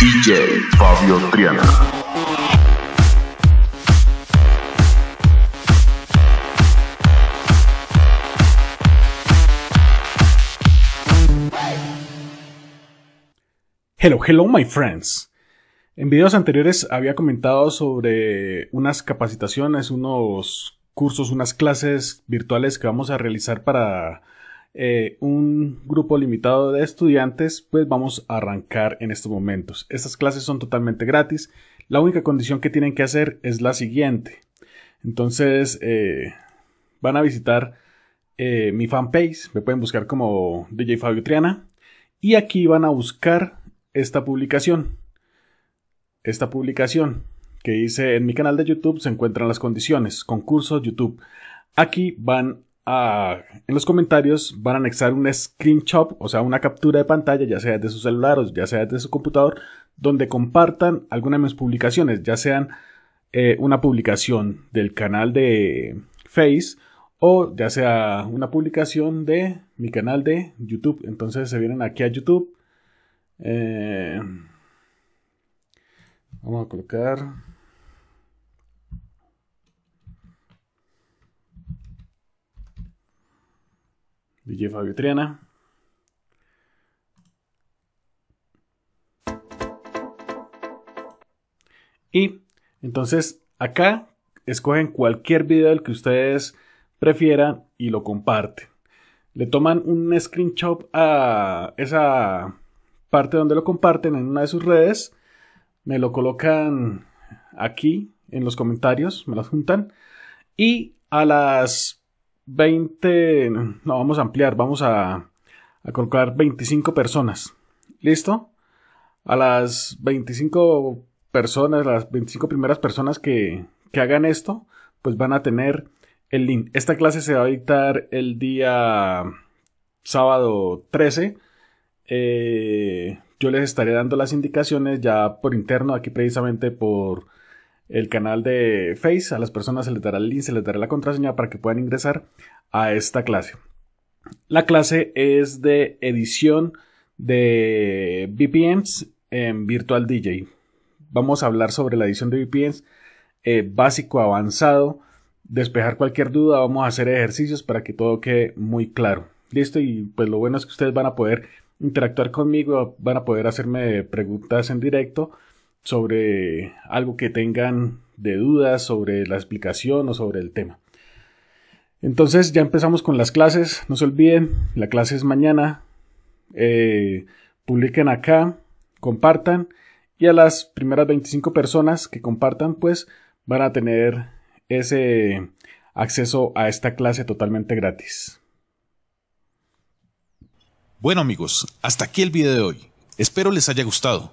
DJ Fabio Triana. Hello, hello my friends. En videos anteriores había comentado sobre unas capacitaciones, unos cursos, unas clases virtuales que vamos a realizar para eh, un grupo limitado de estudiantes, pues vamos a arrancar en estos momentos. Estas clases son totalmente gratis. La única condición que tienen que hacer es la siguiente. Entonces, eh, van a visitar eh, mi fanpage, me pueden buscar como DJ Fabio Triana, y aquí van a buscar esta publicación. Esta publicación que hice en mi canal de YouTube se encuentran las condiciones, concurso YouTube. Aquí van en los comentarios van a anexar un screenshot, o sea, una captura de pantalla, ya sea de su celular o ya sea de su computador, donde compartan alguna de mis publicaciones, ya sean eh, una publicación del canal de Face o ya sea una publicación de mi canal de YouTube. Entonces se vienen aquí a YouTube. Eh, vamos a colocar Y entonces acá escogen cualquier video del que ustedes prefieran y lo comparten. Le toman un screenshot a esa parte donde lo comparten en una de sus redes. Me lo colocan aquí en los comentarios, me lo juntan. Y a las 20, no, vamos a ampliar, vamos a, a colocar 25 personas. ¿Listo? A las 25 personas, las 25 primeras personas que, que hagan esto, pues van a tener el link. Esta clase se va a dictar el día sábado 13. Eh, yo les estaré dando las indicaciones ya por interno, aquí precisamente por el canal de Face, a las personas se les dará el link, se les dará la contraseña para que puedan ingresar a esta clase. La clase es de edición de VPNs en Virtual DJ. Vamos a hablar sobre la edición de VPNs eh, básico, avanzado, despejar cualquier duda, vamos a hacer ejercicios para que todo quede muy claro. Listo, y pues lo bueno es que ustedes van a poder interactuar conmigo, van a poder hacerme preguntas en directo sobre algo que tengan de dudas sobre la explicación o sobre el tema. Entonces ya empezamos con las clases, no se olviden, la clase es mañana, eh, publiquen acá, compartan y a las primeras 25 personas que compartan pues van a tener ese acceso a esta clase totalmente gratis. Bueno amigos, hasta aquí el video de hoy. Espero les haya gustado.